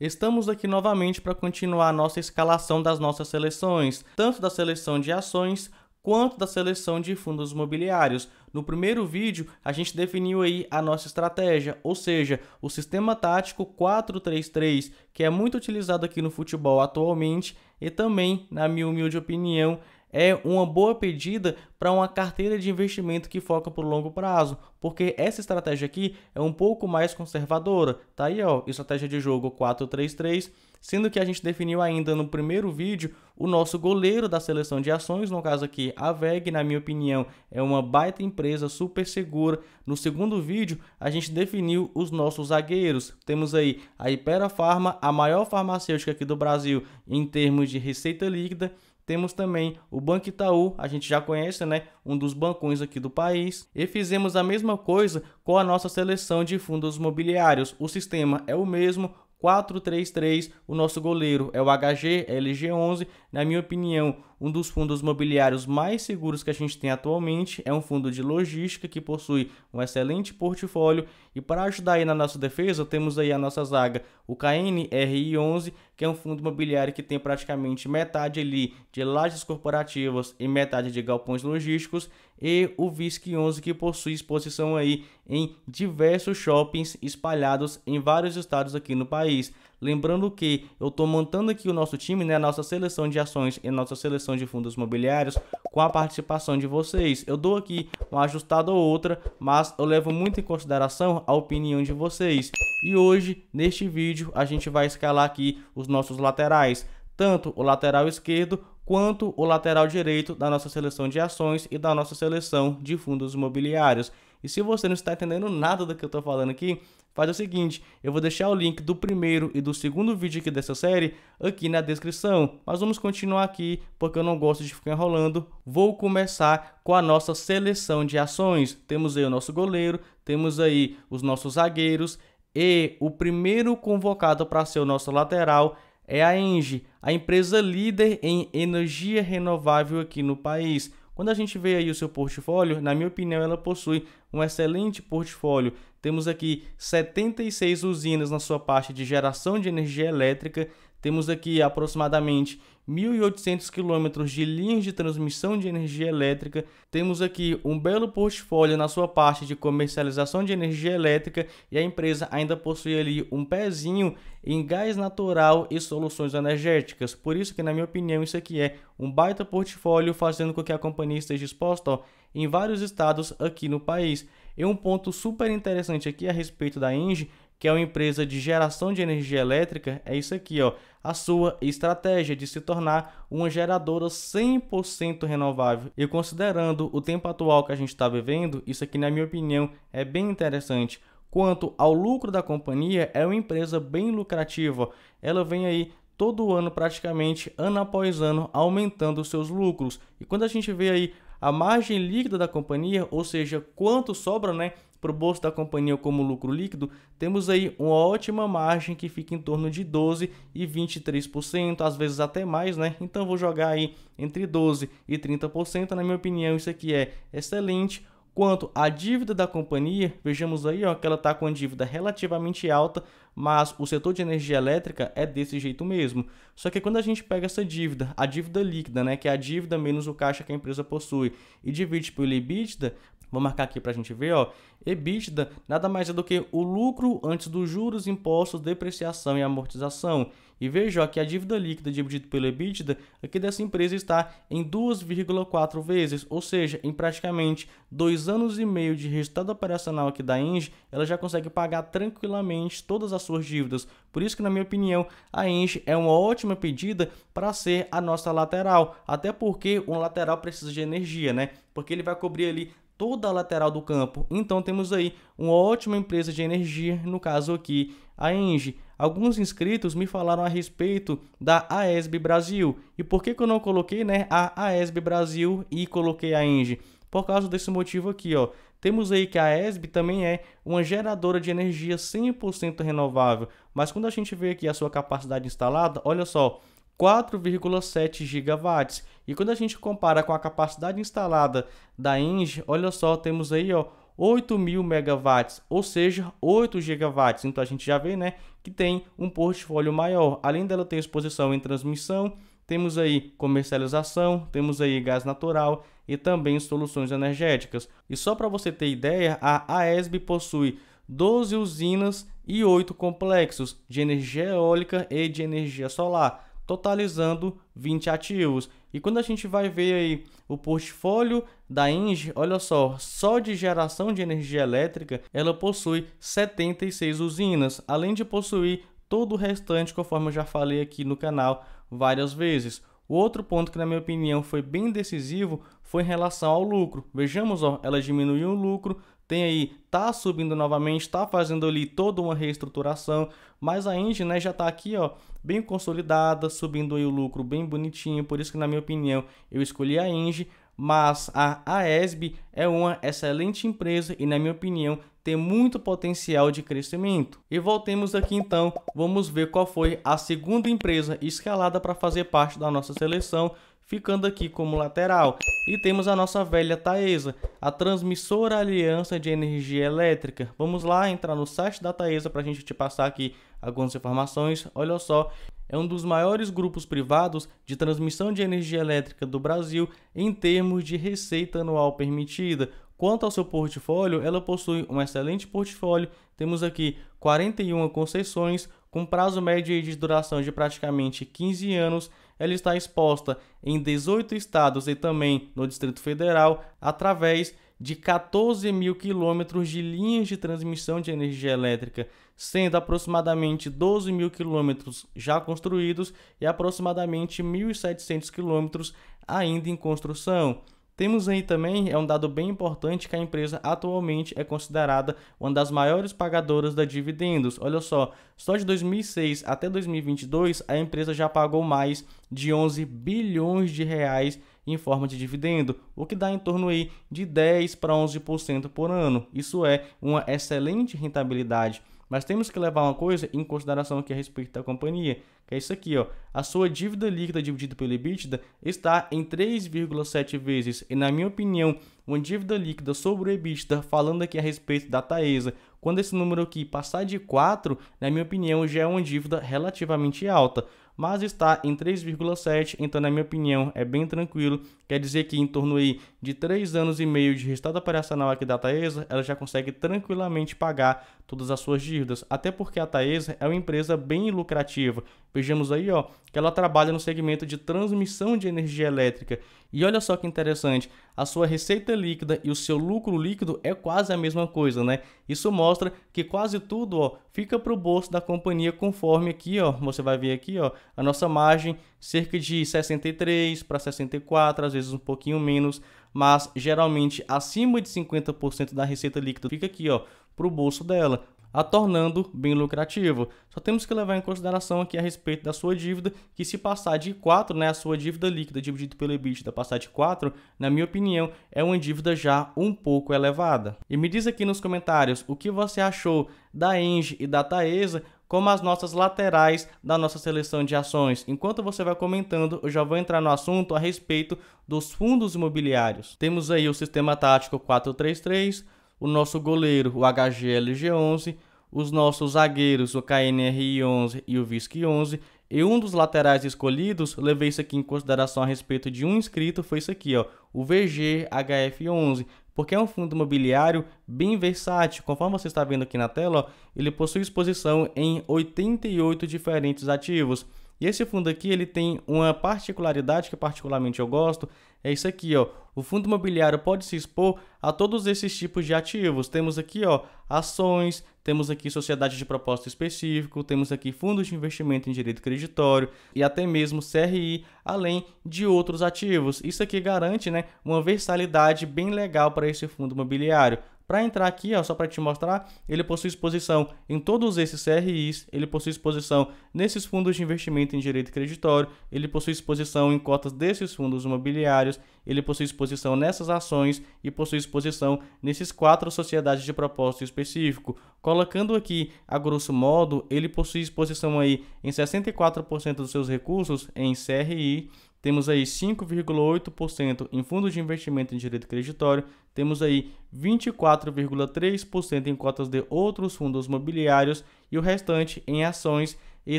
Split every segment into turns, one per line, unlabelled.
Estamos aqui novamente para continuar a nossa escalação das nossas seleções, tanto da seleção de ações quanto da seleção de fundos imobiliários. No primeiro vídeo, a gente definiu aí a nossa estratégia, ou seja, o sistema tático 4-3-3, que é muito utilizado aqui no futebol atualmente e também, na minha humilde opinião, é uma boa pedida para uma carteira de investimento que foca para o longo prazo, porque essa estratégia aqui é um pouco mais conservadora. Tá aí, ó, estratégia de jogo 4-3-3, sendo que a gente definiu ainda no primeiro vídeo o nosso goleiro da seleção de ações, no caso aqui a VEG, na minha opinião, é uma baita empresa super segura. No segundo vídeo, a gente definiu os nossos zagueiros. Temos aí a Ipera Farma, a maior farmacêutica aqui do Brasil em termos de receita líquida, temos também o Banco Itaú, a gente já conhece, né? Um dos bancões aqui do país. E fizemos a mesma coisa com a nossa seleção de fundos imobiliários. O sistema é o mesmo, 433, o nosso goleiro é o HG, LG11. Na minha opinião, um dos fundos mobiliários mais seguros que a gente tem atualmente é um fundo de logística que possui um excelente portfólio e para ajudar aí na nossa defesa, temos aí a nossa zaga, o KNRI11, que é um fundo imobiliário que tem praticamente metade ali de lajes corporativas e metade de galpões logísticos e o VISC11 que possui exposição aí em diversos shoppings espalhados em vários estados aqui no país. Lembrando que eu estou montando aqui o nosso time, né, a nossa seleção de ações e a nossa seleção de fundos imobiliários com a participação de vocês. Eu dou aqui uma ajustada ou outra, mas eu levo muito em consideração a opinião de vocês. E hoje, neste vídeo, a gente vai escalar aqui os nossos laterais, tanto o lateral esquerdo quanto o lateral direito da nossa seleção de ações e da nossa seleção de fundos imobiliários. E se você não está entendendo nada do que eu estou falando aqui, faz o seguinte, eu vou deixar o link do primeiro e do segundo vídeo aqui dessa série aqui na descrição. Mas vamos continuar aqui, porque eu não gosto de ficar enrolando. Vou começar com a nossa seleção de ações. Temos aí o nosso goleiro, temos aí os nossos zagueiros e o primeiro convocado para ser o nosso lateral é a ENGE, a empresa líder em energia renovável aqui no país. Quando a gente vê aí o seu portfólio, na minha opinião, ela possui um excelente portfólio. Temos aqui 76 usinas na sua parte de geração de energia elétrica, temos aqui aproximadamente 1.800 quilômetros de linhas de transmissão de energia elétrica. Temos aqui um belo portfólio na sua parte de comercialização de energia elétrica e a empresa ainda possui ali um pezinho em gás natural e soluções energéticas. Por isso que, na minha opinião, isso aqui é um baita portfólio fazendo com que a companhia esteja exposta ó, em vários estados aqui no país. E um ponto super interessante aqui a respeito da Engie que é uma empresa de geração de energia elétrica, é isso aqui, ó, a sua estratégia de se tornar uma geradora 100% renovável. E considerando o tempo atual que a gente está vivendo, isso aqui, na minha opinião, é bem interessante. Quanto ao lucro da companhia, é uma empresa bem lucrativa. Ela vem aí todo ano, praticamente, ano após ano, aumentando os seus lucros. E quando a gente vê aí a margem líquida da companhia, ou seja, quanto sobra, né? para o bolso da companhia como lucro líquido, temos aí uma ótima margem que fica em torno de 12 e 23%, às vezes até mais, né? Então vou jogar aí entre 12 e 30%, na minha opinião isso aqui é excelente. Quanto à dívida da companhia, vejamos aí ó, que ela está com a dívida relativamente alta, mas o setor de energia elétrica é desse jeito mesmo. Só que quando a gente pega essa dívida, a dívida líquida, né, que é a dívida menos o caixa que a empresa possui, e divide pelo EBITDA, Vou marcar aqui para a gente ver, ó. EBITDA nada mais é do que o lucro antes dos juros, impostos, depreciação e amortização. E veja ó, que a dívida líquida dividida pelo EBITDA aqui dessa empresa está em 2,4 vezes, ou seja, em praticamente dois anos e meio de resultado operacional aqui da Engie, ela já consegue pagar tranquilamente todas as suas dívidas. Por isso que, na minha opinião, a Engie é uma ótima pedida para ser a nossa lateral, até porque um lateral precisa de energia, né? Porque ele vai cobrir ali toda a lateral do campo. Então temos aí uma ótima empresa de energia, no caso aqui a Engie. Alguns inscritos me falaram a respeito da AESB Brasil. E por que, que eu não coloquei né, a AESB Brasil e coloquei a Engie? Por causa desse motivo aqui, ó. Temos aí que a ESB também é uma geradora de energia 100% renovável, mas quando a gente vê aqui a sua capacidade instalada, olha só, 4,7 gigawatts. E quando a gente compara com a capacidade instalada da Engie, olha só, temos aí ó, 8.000 megawatts, ou seja, 8 gigawatts. Então a gente já vê né, que tem um portfólio maior. Além dela ter exposição em transmissão, temos aí comercialização, temos aí gás natural e também soluções energéticas. E só para você ter ideia, a AESB possui 12 usinas e 8 complexos de energia eólica e de energia solar totalizando 20 ativos. E quando a gente vai ver aí o portfólio da Engie, olha só, só de geração de energia elétrica, ela possui 76 usinas, além de possuir todo o restante, conforme eu já falei aqui no canal várias vezes. O outro ponto que, na minha opinião, foi bem decisivo foi em relação ao lucro. Vejamos, ó, ela diminuiu o lucro, tem aí, tá subindo novamente, tá fazendo ali toda uma reestruturação, mas a Engie, né, já tá aqui, ó, bem consolidada, subindo aí o lucro bem bonitinho, por isso que na minha opinião eu escolhi a Engie, mas a AESB é uma excelente empresa e na minha opinião tem muito potencial de crescimento. E voltemos aqui então, vamos ver qual foi a segunda empresa escalada para fazer parte da nossa seleção, ficando aqui como lateral. E temos a nossa velha Taesa, a transmissora aliança de energia elétrica. Vamos lá entrar no site da Taesa para a gente te passar aqui algumas informações. Olha só, é um dos maiores grupos privados de transmissão de energia elétrica do Brasil em termos de receita anual permitida. Quanto ao seu portfólio, ela possui um excelente portfólio. Temos aqui 41 concessões, com prazo médio de duração de praticamente 15 anos, ela está exposta em 18 estados e também no Distrito Federal através de 14 mil quilômetros de linhas de transmissão de energia elétrica, sendo aproximadamente 12 mil quilômetros já construídos e aproximadamente 1.700 quilômetros ainda em construção. Temos aí também, é um dado bem importante, que a empresa atualmente é considerada uma das maiores pagadoras de dividendos. Olha só, só de 2006 até 2022, a empresa já pagou mais de 11 bilhões de reais em forma de dividendo, o que dá em torno aí de 10 para 11% por ano. Isso é uma excelente rentabilidade mas temos que levar uma coisa em consideração aqui a respeito da companhia, que é isso aqui, ó. A sua dívida líquida dividida pelo EBITDA está em 3,7 vezes, e na minha opinião, uma dívida líquida sobre o EBITDA, falando aqui a respeito da Taesa, quando esse número aqui passar de 4, na minha opinião, já é uma dívida relativamente alta mas está em 3,7, então na minha opinião é bem tranquilo. Quer dizer que em torno aí de 3 anos e meio de resultado operacional aqui da Taesa, ela já consegue tranquilamente pagar todas as suas dívidas. Até porque a Taesa é uma empresa bem lucrativa. Vejamos aí, ó, que ela trabalha no segmento de transmissão de energia elétrica. E olha só que interessante, a sua receita líquida e o seu lucro líquido é quase a mesma coisa, né? Isso mostra que quase tudo, ó, fica para o bolso da companhia conforme aqui, ó, você vai ver aqui, ó, a nossa margem cerca de 63 para 64, às vezes um pouquinho menos, mas geralmente acima de 50% da receita líquida fica aqui, ó, para o bolso dela, a tornando bem lucrativo. Só temos que levar em consideração aqui a respeito da sua dívida, que se passar de 4, né, a sua dívida líquida dividido pelo EBITDA passar de 4, na minha opinião, é uma dívida já um pouco elevada. E me diz aqui nos comentários o que você achou da Engie e da Taesa como as nossas laterais da nossa seleção de ações. Enquanto você vai comentando, eu já vou entrar no assunto a respeito dos fundos imobiliários. Temos aí o sistema tático 433, o nosso goleiro, o HGLG11, os nossos zagueiros, o KNRI11 e o VISC11, e um dos laterais escolhidos, levei isso aqui em consideração a respeito de um inscrito, foi isso aqui, ó, o VGHF11, porque é um fundo imobiliário bem versátil. Conforme você está vendo aqui na tela, ó, ele possui exposição em 88 diferentes ativos. E esse fundo aqui, ele tem uma particularidade que particularmente eu gosto, é isso aqui, ó. O fundo imobiliário pode se expor a todos esses tipos de ativos. Temos aqui, ó, ações, temos aqui sociedade de propósito específico, temos aqui fundos de investimento em direito creditório e até mesmo CRI, além de outros ativos. Isso aqui garante, né, uma versalidade bem legal para esse fundo imobiliário. Para entrar aqui, ó, só para te mostrar, ele possui exposição em todos esses CRIs, ele possui exposição nesses fundos de investimento em direito creditório, ele possui exposição em cotas desses fundos imobiliários, ele possui exposição nessas ações e possui exposição nesses quatro sociedades de propósito específico. Colocando aqui, a grosso modo, ele possui exposição aí em 64% dos seus recursos em CRI, temos aí 5,8% em fundos de investimento em direito creditório, temos aí 24,3% em cotas de outros fundos mobiliários e o restante em ações e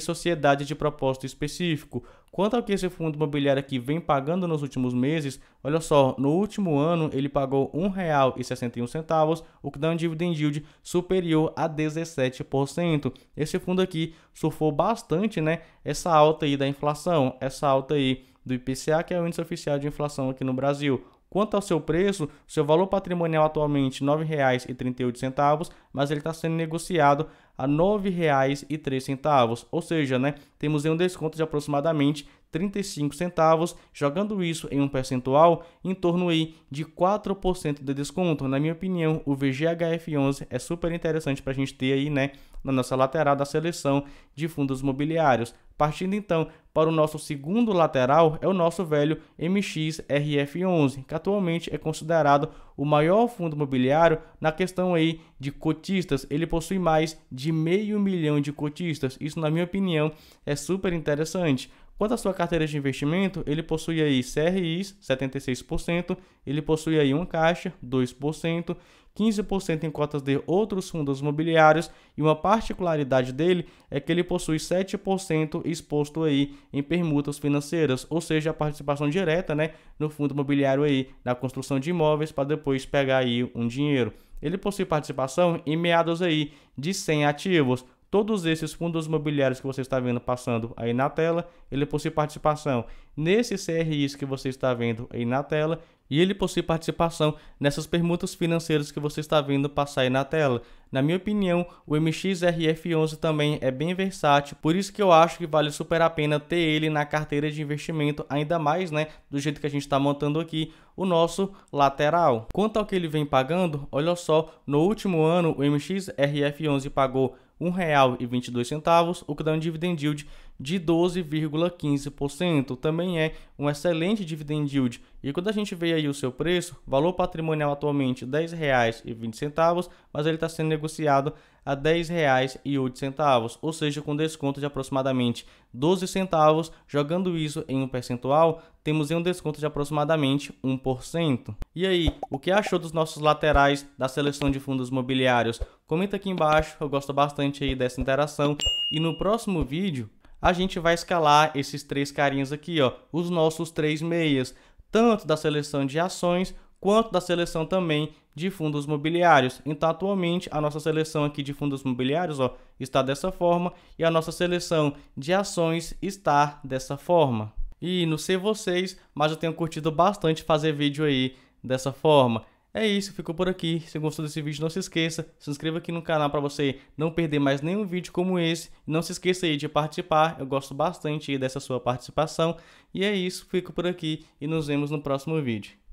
sociedade de propósito específico. Quanto ao que esse fundo imobiliário aqui vem pagando nos últimos meses, olha só, no último ano ele pagou R$ 1,61, o que dá um dividend yield superior a 17%. Esse fundo aqui surfou bastante, né, essa alta aí da inflação, essa alta aí do IPCA, que é o índice oficial de inflação aqui no Brasil. Quanto ao seu preço, seu valor patrimonial atualmente R$ 9,38, mas ele está sendo negociado a R$ 9,03, ou seja, né, temos um desconto de aproximadamente 35 centavos, jogando isso em um percentual em torno aí de 4% de desconto. Na minha opinião, o VGHF11 é super interessante para a gente ter aí, né, na nossa lateral da seleção de fundos imobiliários. Partindo então para o nosso segundo lateral, é o nosso velho MXRF11, que atualmente é considerado o maior fundo imobiliário na questão aí de cotistas. Ele possui mais de meio milhão de cotistas. Isso, na minha opinião, é super interessante Quanto à sua carteira de investimento, ele possui aí CRIs, 76%, ele possui aí uma caixa, 2%, 15% em cotas de outros fundos imobiliários e uma particularidade dele é que ele possui 7% exposto aí em permutas financeiras, ou seja, a participação direta, né, no fundo imobiliário aí na construção de imóveis para depois pegar aí um dinheiro. Ele possui participação em meados aí de 100 ativos, Todos esses fundos imobiliários que você está vendo passando aí na tela, ele é possui participação nesses CRIs que você está vendo aí na tela e ele é possui participação nessas permutas financeiras que você está vendo passar aí na tela. Na minha opinião, o MXRF11 também é bem versátil, por isso que eu acho que vale super a pena ter ele na carteira de investimento, ainda mais, né, do jeito que a gente está montando aqui o nosso lateral. Quanto ao que ele vem pagando, olha só, no último ano o MXRF11 pagou R$ 1,22, o que dá um dividend yield de 12,15%. Também é um excelente dividend yield. E quando a gente vê aí o seu preço, valor patrimonial atualmente R$10,20, mas ele está sendo negociado a R$10,08, ou seja, com desconto de aproximadamente 12 centavos. Jogando isso em um percentual, temos um desconto de aproximadamente 1%. E aí, o que achou dos nossos laterais da seleção de fundos imobiliários? Comenta aqui embaixo, eu gosto bastante aí dessa interação. E no próximo vídeo, a gente vai escalar esses três carinhas aqui, ó, os nossos três meias, tanto da seleção de ações quanto da seleção também de fundos mobiliários. Então, atualmente, a nossa seleção aqui de fundos mobiliários ó, está dessa forma e a nossa seleção de ações está dessa forma. E não sei vocês, mas eu tenho curtido bastante fazer vídeo aí dessa forma. É isso, ficou por aqui. Se gostou desse vídeo, não se esqueça, se inscreva aqui no canal para você não perder mais nenhum vídeo como esse. Não se esqueça aí de participar, eu gosto bastante dessa sua participação. E é isso, fico por aqui e nos vemos no próximo vídeo.